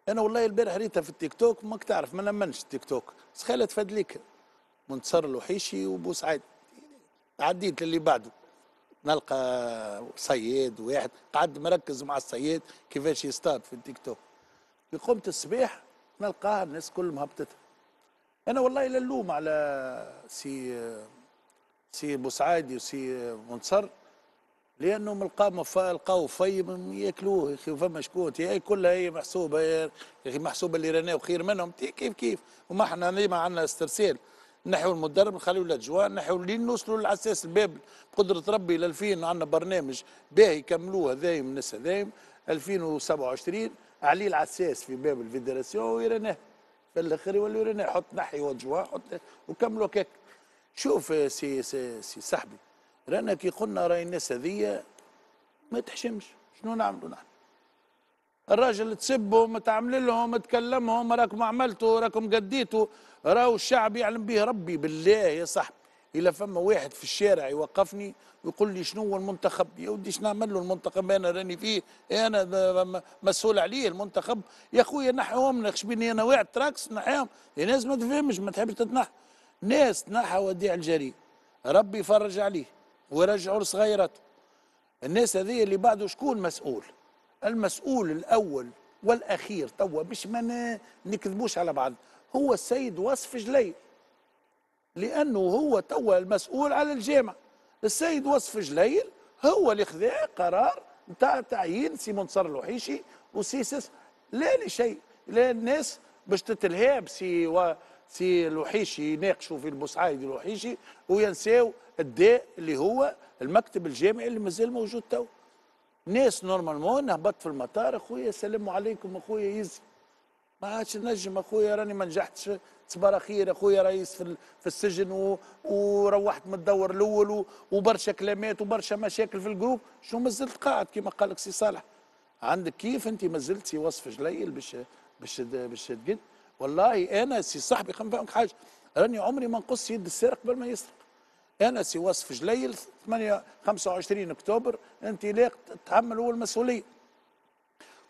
انا والله البارح ريتها في التيك توك ماك تعرف ما نمنش التيك توك سخالة فدليك منتصر الوحيشي وبوسعيد عديت للي بعده نلقى صياد واحد قعد مركز مع الصياد كيفاش يصطاد في التيك توك قمت الصباح نلقاها الناس كلهم هبطتها انا والله لا اللوم على سي سي بوسعادي وسي منصر لانهم لقاو لقاو في ياكلوه يا اخي فما شكون هي كلها هي محسوبه يا اخي محسوبه اللي رانا وخير منهم كيف كيف وما احنا ديما عندنا استرسال نحيوا المدرب نخليو الاجواء نحيوا لين نوصلوا للعساس الباب بقدره ربي ل 2000 عندنا برنامج باهي كملوه من الناس هذايا 2027 عليه العساس في باب الفيدراسيون ويرناه في الاخر يولي رنا يحط نحي وجهه حط وكملوا كيك شوف سي سي سي صاحبي رانا كي قلنا راي الناس هذيا ما تحشمش شنو نعملوا نحن الراجل تسبهم تعمل لهم تكلمهم راكم عملتوا راكم قديتوا راهو الشعب يعلم به ربي بالله يا صاحبي الا فما واحد في الشارع يوقفني ويقول لي شنو هو المنتخب يا ودي شنو نعمل له المنتخب انا راني فيه إيه انا مسؤول عليه المنتخب يا خويا نحيهم نخش بيني انا واعد تراكس نحيهم يا ناس ما تفهمش ما تحبش تتنحى ناس تنحى وديع الجري ربي يفرج عليه ويرجعوا لصغيرته الناس هذه اللي بعده شكون مسؤول المسؤول الاول والاخير توا باش ما نكذبوش على بعض هو السيد وصف جليل لانه هو توا المسؤول على الجامع السيد وصف جليل هو اللي خذا قرار نتاع تعيين سي منصر الوحيشي وسيسس لا لشيء لا الناس باش تتلهى سي و سي الوحيشي يناقشوا في البوسعايد الوحيشي وينساو الداء اللي هو المكتب الجامعي اللي مازال موجود تو ناس نورمالمون نهبط في المطار اخويا السلام عليكم اخويا يزي ما عادش نجم اخويا راني ما نجحتش صباح خير اخويا رئيس في, في السجن و... وروحت من الدور الاول و... وبرشا كلامات وبرشا مشاكل في الجروب شو مازلت قاعد كما قال لك سي صالح عندك كيف انت مازلت سي وصف جليل باش باش باش تقد والله انا سي صاحبي خلينا نفهمك حاجه راني عمري ما نقص يد السارق قبل ما يسرق انا سي وصف جليل 8 25 اكتوبر انطلاق تحمل هو المسؤوليه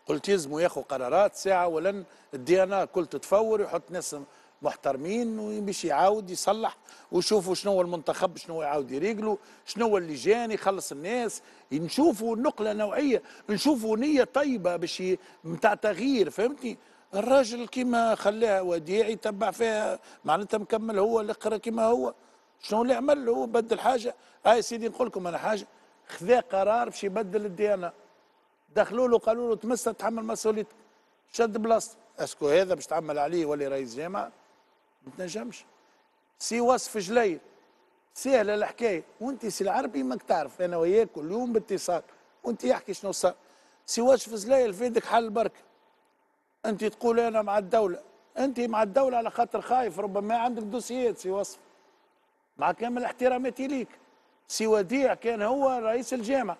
قلت يزموا ياخذوا قرارات ساعه ولن الديانه إيه كل تتفور يحط ناس محترمين وباش يعاود يصلح ويشوفوا شنو المنتخب شنو يعاود يريقلو شنو اللجان يخلص الناس نشوفوا نقله نوعيه نشوفوا نيه طيبه باش نتاع تغيير فهمتني الراجل كيما خلاها وديع يتبع فيها معناتها مكمل هو اللي قرا كيما هو شنو اللي عمل هو بدل حاجه هاي سيدي نقول لكم انا حاجه خذا قرار باش يبدل الديانه إيه. دخلوا له قالوا له تمس تحمل مسؤوليتك شد بلاصتك اسكو هذا باش تعمل عليه ولا رئيس جامعه ما تنجمش سي وصف جليل سهله الحكايه وانت سي العربي ماك تعرف انا وياك كل يوم باتصال وانت يحكي شنو صار سي وصف جليل فيدك حل بركه انت تقول انا مع الدوله انت مع الدوله على خاطر خايف ربما عندك دوسيات سي وصف مع كامل احتراماتي ليك سي وديع كان هو رئيس الجامعه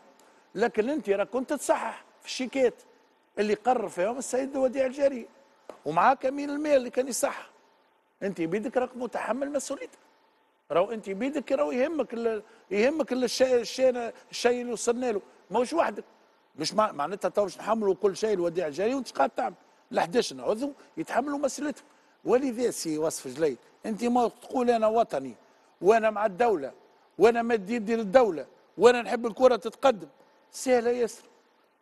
لكن انت راك كنت تصحح في الشيكات اللي قرر فيهم السيد وديع الجري ومعاه كمين المال اللي كان يصحح انت بيدك راك متحمل مسؤوليتك راهو انت بيدك راهو يهمك ال... يهمك الشيء الشيء الشي اللي وصلنا له ماهوش وحدك مش مع... معناتها تو باش نحملوا كل شيء الوديع الجاري وانت قاعد تعمل ال 11 عضو يتحملوا مسؤوليتهم ولذا سي وصف جليل انت ما تقول انا وطني وانا مع الدوله وانا مد يدي للدوله وانا نحب الكره تتقدم سهله ياسر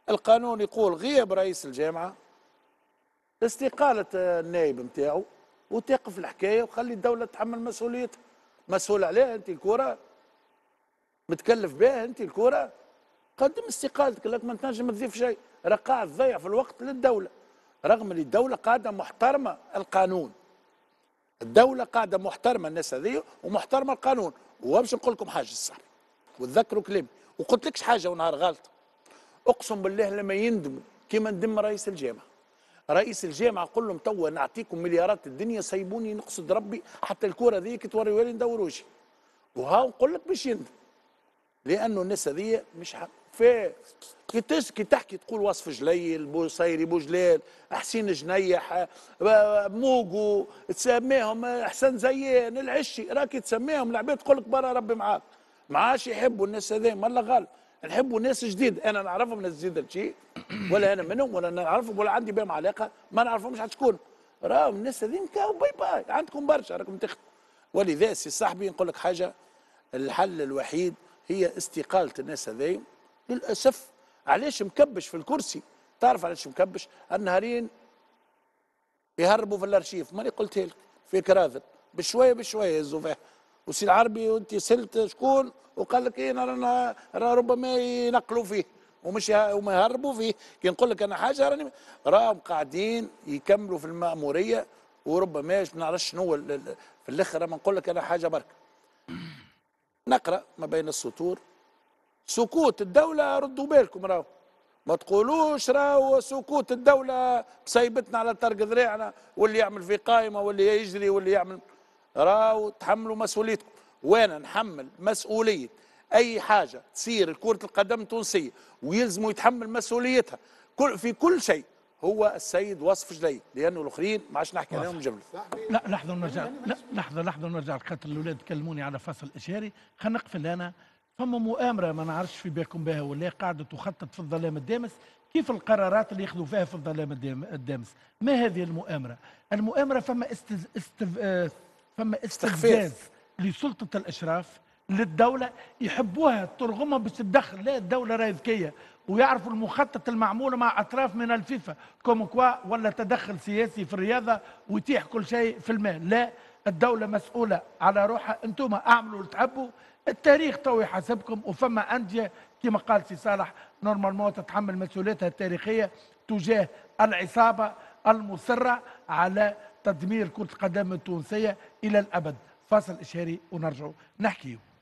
القانون يقول غياب رئيس الجامعه استقاله النائب نتاعو وتقف الحكايه وخلي الدوله تتحمل مسؤوليتها مسؤول عليها انت الكره متكلف بها انت الكره قدم استقالتك لك ما تنجم تضيف شيء رقاع قاعد تضيع في الوقت للدوله رغم ان الدوله قاعده محترمه القانون الدوله قاعده محترمه الناس هذه ومحترمه القانون وباش نقول لكم حاجه صح وتذكروا كلامي وقلت لكش حاجه ونهار غلط اقسم بالله لما يندموا كيما ندم رئيس الجامعه رئيس الجامعه قل لهم توا نعطيكم مليارات الدنيا سيبوني نقصد ربي حتى الكره ذيك ولي ندوروش وها نقول لك باش يندم لانه الناس هذيا مش حق في كي تحكي تقول وصف جليل بوصيري بوجلال حسين جنيح موجو تسميهم حسن زيان العشي راكي تسميهم العباد تقول لك برا ربي معاك ما عادش يحبوا الناس هذين مالله غالب نحبوا ناس جديد انا نعرفهم ناس جديده شيء ولا انا منهم ولا نعرفهم ولا عندي بهم علاقه ما نعرفهمش شكون راهم الناس هذين باي باي عندكم برشا راكم تخدموا ولذا سي صاحبي نقول لك حاجه الحل الوحيد هي استقاله الناس هذين للاسف علاش مكبش في الكرسي تعرف علاش مكبش النهارين يهربوا في الارشيف ماني قلت لك في كراذب بشويه بشويه يهزوا فيها وسي العربي وانت سلت شكون وقال لك ايه رانا ربما ينقلوا فيه ومش وما يهربوا فيه كي نقول لك انا حاجه راني راهم قاعدين يكملوا في الماموريه وربما ما نعرفش شنو في الاخر ما نقول لك انا حاجه برك نقرا ما بين السطور سكوت الدوله ردوا بالكم راهو ما تقولوش راهو سكوت الدوله مصيبتنا على طرق ذراعنا واللي يعمل في قائمه واللي يجري واللي يعمل راو تحملوا مسؤوليتكم وانا نحمل مسؤوليه اي حاجه تصير كره القدم التونسيه ويلزموا يتحمل مسؤوليتها كل في كل شيء هو السيد وصف جلي لانه الاخرين ما عادش نحكي عليهم جمله لا لحظه نرجع لحظه لحظه نرجع خاطر الاولاد كلموني على فصل اشاري خلينا نقفل انا فما مؤامره ما نعرفش في بالكم بها ولا قاعده تخطط في الظلام الدامس كيف القرارات اللي ياخذوا فيها في الظلام الدامس ما هذه المؤامره المؤامره فما استف... آه، فما استفزاز لسلطه الاشراف للدوله يحبوها ترغمها باش تدخل لا الدوله راهي ذكيه ويعرفوا المخطط المعمول مع اطراف من الفيفا كوم كوا ولا تدخل سياسي في الرياضه ويتيح كل شيء في المال لا الدوله مسؤوله على روحها انتم اعملوا اللي تحبوا التاريخ تو يحاسبكم وفما انديه كما قال سي صالح نورمالمون تتحمل مسؤوليتها التاريخيه تجاه العصابه المصره على تدمير كرة القدم التونسية إلى الأبد فاصل إشهاري ونرجع نحكيه